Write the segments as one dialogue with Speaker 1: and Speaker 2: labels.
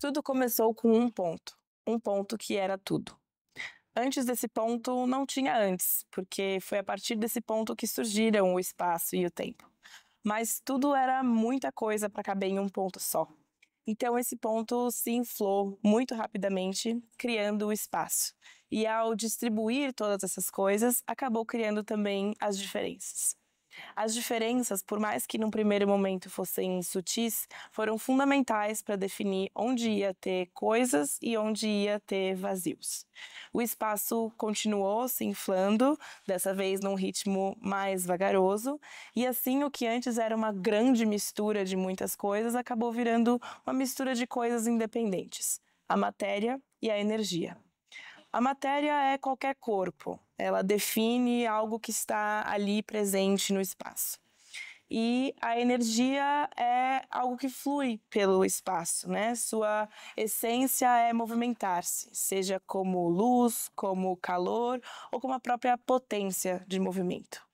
Speaker 1: Tudo começou com um ponto, um ponto que era tudo. Antes desse ponto não tinha antes, porque foi a partir desse ponto que surgiram o espaço e o tempo. Mas tudo era muita coisa para caber em um ponto só. Então esse ponto se inflou muito rapidamente, criando o espaço. E ao distribuir todas essas coisas, acabou criando também as diferenças. As diferenças, por mais que no primeiro momento fossem sutis, foram fundamentais para definir onde ia ter coisas e onde ia ter vazios. O espaço continuou se inflando, dessa vez num ritmo mais vagaroso, e assim o que antes era uma grande mistura de muitas coisas acabou virando uma mistura de coisas independentes: a matéria e a energia. A matéria é qualquer corpo, ela define algo que está ali presente no espaço. E a energia é algo que flui pelo espaço, né? Sua essência é movimentar-se, seja como luz, como calor ou como a própria potência de movimento.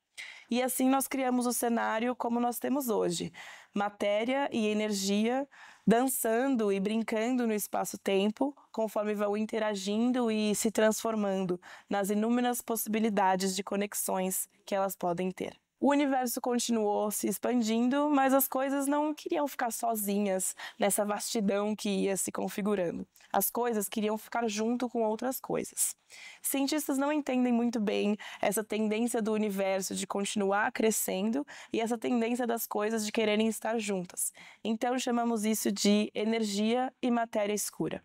Speaker 1: E assim nós criamos o cenário como nós temos hoje: matéria e energia dançando e brincando no espaço-tempo, conforme vão interagindo e se transformando nas inúmeras possibilidades de conexões que elas podem ter o universo continuou se expandindo, mas as coisas não queriam ficar sozinhas nessa vastidão que ia se configurando. As coisas queriam ficar junto com outras coisas. Cientistas não entendem muito bem essa tendência do universo de continuar crescendo e essa tendência das coisas de quererem estar juntas. Então chamamos isso de energia e matéria escura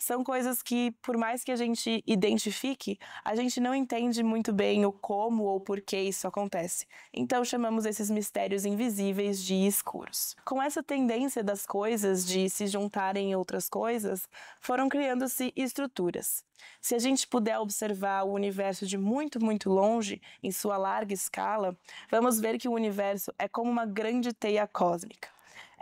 Speaker 1: são coisas que, por mais que a gente identifique, a gente não entende muito bem o como ou por que isso acontece. Então chamamos esses mistérios invisíveis de escuros. Com essa tendência das coisas de se juntarem em outras coisas, foram criando-se estruturas. Se a gente puder observar o universo de muito, muito longe, em sua larga escala, vamos ver que o universo é como uma grande teia cósmica.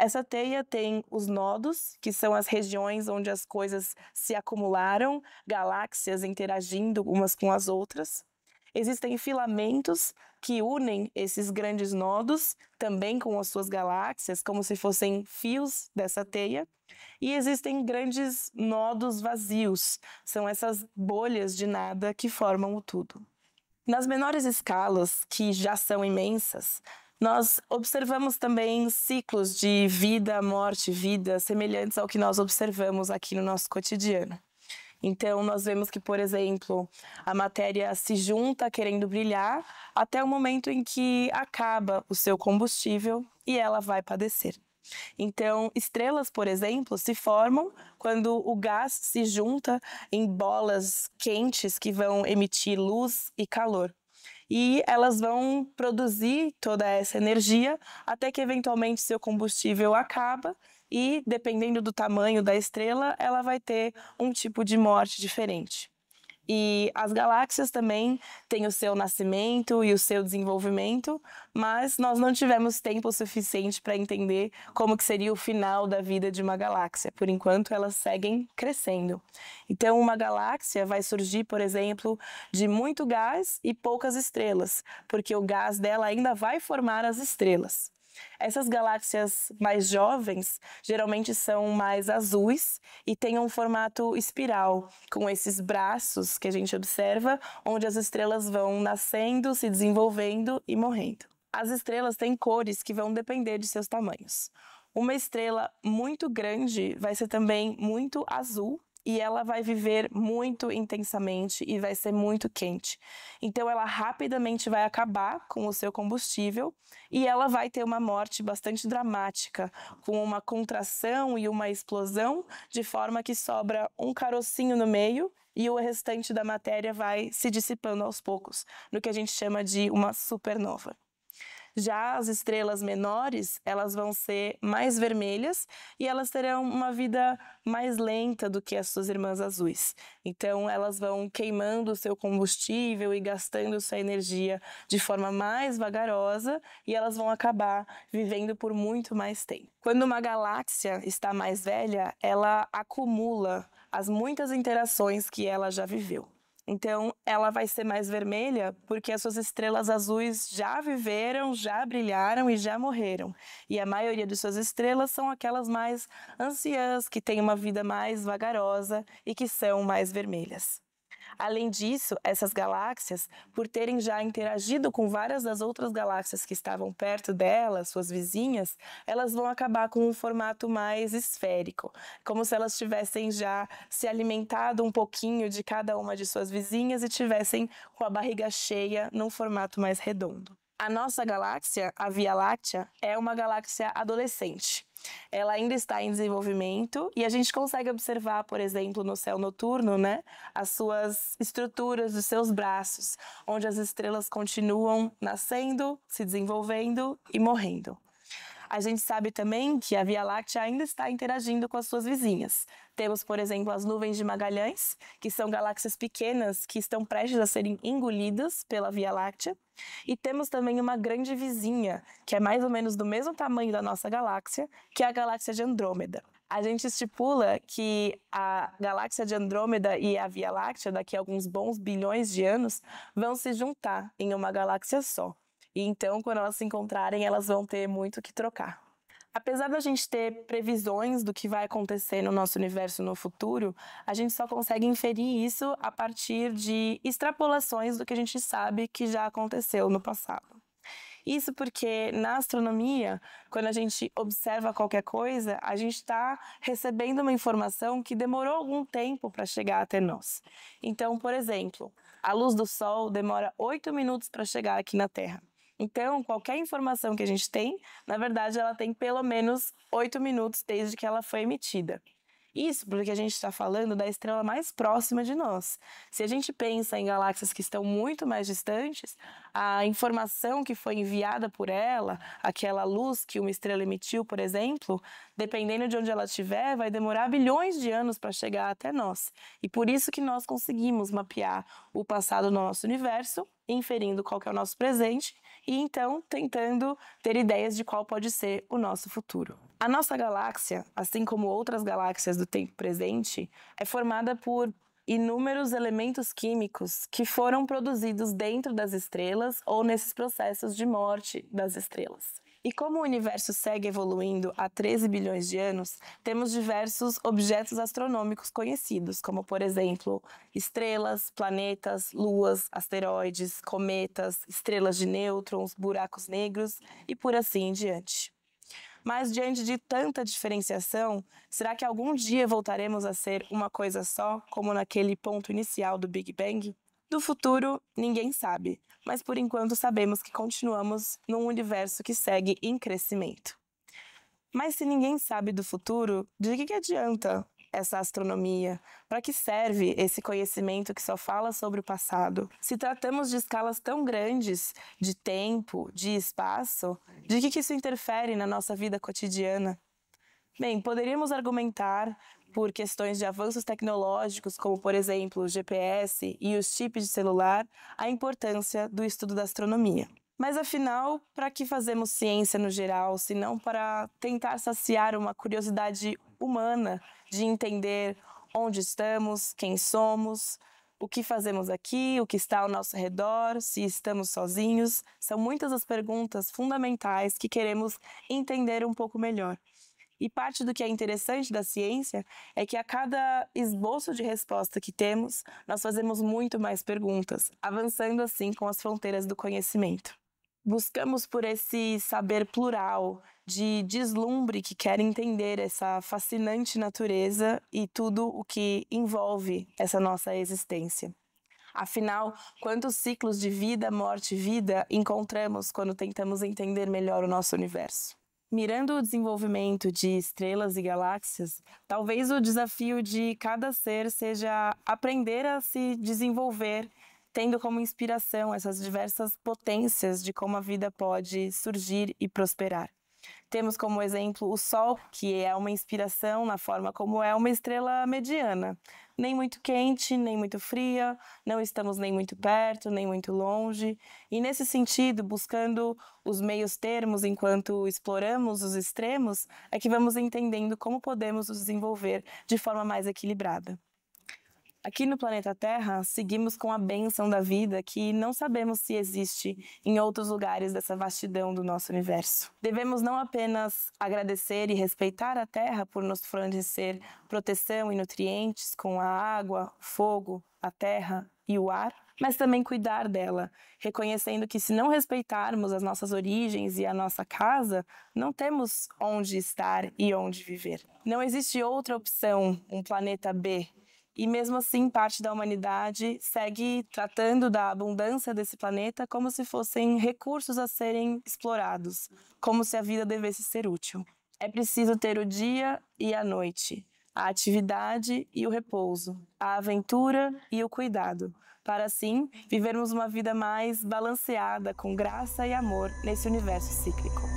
Speaker 1: Essa teia tem os nodos, que são as regiões onde as coisas se acumularam, galáxias interagindo umas com as outras. Existem filamentos que unem esses grandes nodos também com as suas galáxias, como se fossem fios dessa teia. E existem grandes nodos vazios, são essas bolhas de nada que formam o tudo. Nas menores escalas, que já são imensas, nós observamos também ciclos de vida, morte, vida, semelhantes ao que nós observamos aqui no nosso cotidiano. Então, nós vemos que, por exemplo, a matéria se junta querendo brilhar até o momento em que acaba o seu combustível e ela vai padecer. Então, estrelas, por exemplo, se formam quando o gás se junta em bolas quentes que vão emitir luz e calor e elas vão produzir toda essa energia até que eventualmente seu combustível acaba e dependendo do tamanho da estrela, ela vai ter um tipo de morte diferente. E as galáxias também têm o seu nascimento e o seu desenvolvimento, mas nós não tivemos tempo suficiente para entender como que seria o final da vida de uma galáxia. Por enquanto, elas seguem crescendo. Então, uma galáxia vai surgir, por exemplo, de muito gás e poucas estrelas, porque o gás dela ainda vai formar as estrelas. Essas galáxias mais jovens geralmente são mais azuis e têm um formato espiral, com esses braços que a gente observa, onde as estrelas vão nascendo, se desenvolvendo e morrendo. As estrelas têm cores que vão depender de seus tamanhos. Uma estrela muito grande vai ser também muito azul, e ela vai viver muito intensamente e vai ser muito quente. Então ela rapidamente vai acabar com o seu combustível e ela vai ter uma morte bastante dramática, com uma contração e uma explosão, de forma que sobra um carocinho no meio e o restante da matéria vai se dissipando aos poucos, no que a gente chama de uma supernova. Já as estrelas menores, elas vão ser mais vermelhas e elas terão uma vida mais lenta do que as suas irmãs azuis. Então, elas vão queimando o seu combustível e gastando sua energia de forma mais vagarosa e elas vão acabar vivendo por muito mais tempo. Quando uma galáxia está mais velha, ela acumula as muitas interações que ela já viveu. Então, ela vai ser mais vermelha porque as suas estrelas azuis já viveram, já brilharam e já morreram. E a maioria de suas estrelas são aquelas mais anciãs, que têm uma vida mais vagarosa e que são mais vermelhas. Além disso, essas galáxias, por terem já interagido com várias das outras galáxias que estavam perto delas, suas vizinhas, elas vão acabar com um formato mais esférico, como se elas tivessem já se alimentado um pouquinho de cada uma de suas vizinhas e tivessem com a barriga cheia num formato mais redondo. A nossa galáxia, a Via Láctea, é uma galáxia adolescente. Ela ainda está em desenvolvimento e a gente consegue observar, por exemplo, no céu noturno, né, as suas estruturas, os seus braços, onde as estrelas continuam nascendo, se desenvolvendo e morrendo. A gente sabe também que a Via Láctea ainda está interagindo com as suas vizinhas, temos, por exemplo, as nuvens de Magalhães, que são galáxias pequenas que estão prestes a serem engolidas pela Via Láctea. E temos também uma grande vizinha, que é mais ou menos do mesmo tamanho da nossa galáxia, que é a galáxia de Andrômeda. A gente estipula que a galáxia de Andrômeda e a Via Láctea, daqui a alguns bons bilhões de anos, vão se juntar em uma galáxia só. E então, quando elas se encontrarem, elas vão ter muito que trocar. Apesar da gente ter previsões do que vai acontecer no nosso universo no futuro, a gente só consegue inferir isso a partir de extrapolações do que a gente sabe que já aconteceu no passado. Isso porque na astronomia, quando a gente observa qualquer coisa, a gente está recebendo uma informação que demorou algum tempo para chegar até nós. Então, por exemplo, a luz do Sol demora oito minutos para chegar aqui na Terra. Então, qualquer informação que a gente tem, na verdade, ela tem pelo menos oito minutos desde que ela foi emitida. Isso porque a gente está falando da estrela mais próxima de nós. Se a gente pensa em galáxias que estão muito mais distantes, a informação que foi enviada por ela, aquela luz que uma estrela emitiu, por exemplo, dependendo de onde ela estiver, vai demorar bilhões de anos para chegar até nós. E por isso que nós conseguimos mapear o passado do nosso universo, inferindo qual é o nosso presente e então tentando ter ideias de qual pode ser o nosso futuro. A nossa galáxia, assim como outras galáxias do tempo presente, é formada por inúmeros elementos químicos que foram produzidos dentro das estrelas ou nesses processos de morte das estrelas. E como o universo segue evoluindo há 13 bilhões de anos, temos diversos objetos astronômicos conhecidos, como, por exemplo, estrelas, planetas, luas, asteroides, cometas, estrelas de nêutrons, buracos negros e por assim em diante. Mas diante de tanta diferenciação, será que algum dia voltaremos a ser uma coisa só, como naquele ponto inicial do Big Bang? Do futuro, ninguém sabe, mas por enquanto sabemos que continuamos num universo que segue em crescimento. Mas se ninguém sabe do futuro, de que, que adianta essa astronomia? Para que serve esse conhecimento que só fala sobre o passado? Se tratamos de escalas tão grandes de tempo, de espaço, de que, que isso interfere na nossa vida cotidiana? Bem, poderíamos argumentar por questões de avanços tecnológicos, como por exemplo o GPS e os chips de celular, a importância do estudo da astronomia. Mas afinal, para que fazemos ciência no geral, se não para tentar saciar uma curiosidade humana de entender onde estamos, quem somos, o que fazemos aqui, o que está ao nosso redor, se estamos sozinhos? São muitas as perguntas fundamentais que queremos entender um pouco melhor. E parte do que é interessante da ciência é que a cada esboço de resposta que temos, nós fazemos muito mais perguntas, avançando assim com as fronteiras do conhecimento. Buscamos por esse saber plural, de deslumbre que quer entender essa fascinante natureza e tudo o que envolve essa nossa existência. Afinal, quantos ciclos de vida, morte e vida encontramos quando tentamos entender melhor o nosso universo? Mirando o desenvolvimento de estrelas e galáxias, talvez o desafio de cada ser seja aprender a se desenvolver, tendo como inspiração essas diversas potências de como a vida pode surgir e prosperar. Temos como exemplo o Sol, que é uma inspiração na forma como é uma estrela mediana. Nem muito quente, nem muito fria, não estamos nem muito perto, nem muito longe. E nesse sentido, buscando os meios termos enquanto exploramos os extremos, é que vamos entendendo como podemos nos desenvolver de forma mais equilibrada. Aqui no planeta Terra, seguimos com a bênção da vida que não sabemos se existe em outros lugares dessa vastidão do nosso universo. Devemos não apenas agradecer e respeitar a Terra por nos fornecer proteção e nutrientes com a água, fogo, a terra e o ar, mas também cuidar dela, reconhecendo que se não respeitarmos as nossas origens e a nossa casa, não temos onde estar e onde viver. Não existe outra opção, um planeta B, e mesmo assim, parte da humanidade segue tratando da abundância desse planeta como se fossem recursos a serem explorados, como se a vida devesse ser útil. É preciso ter o dia e a noite, a atividade e o repouso, a aventura e o cuidado, para assim vivermos uma vida mais balanceada com graça e amor nesse universo cíclico.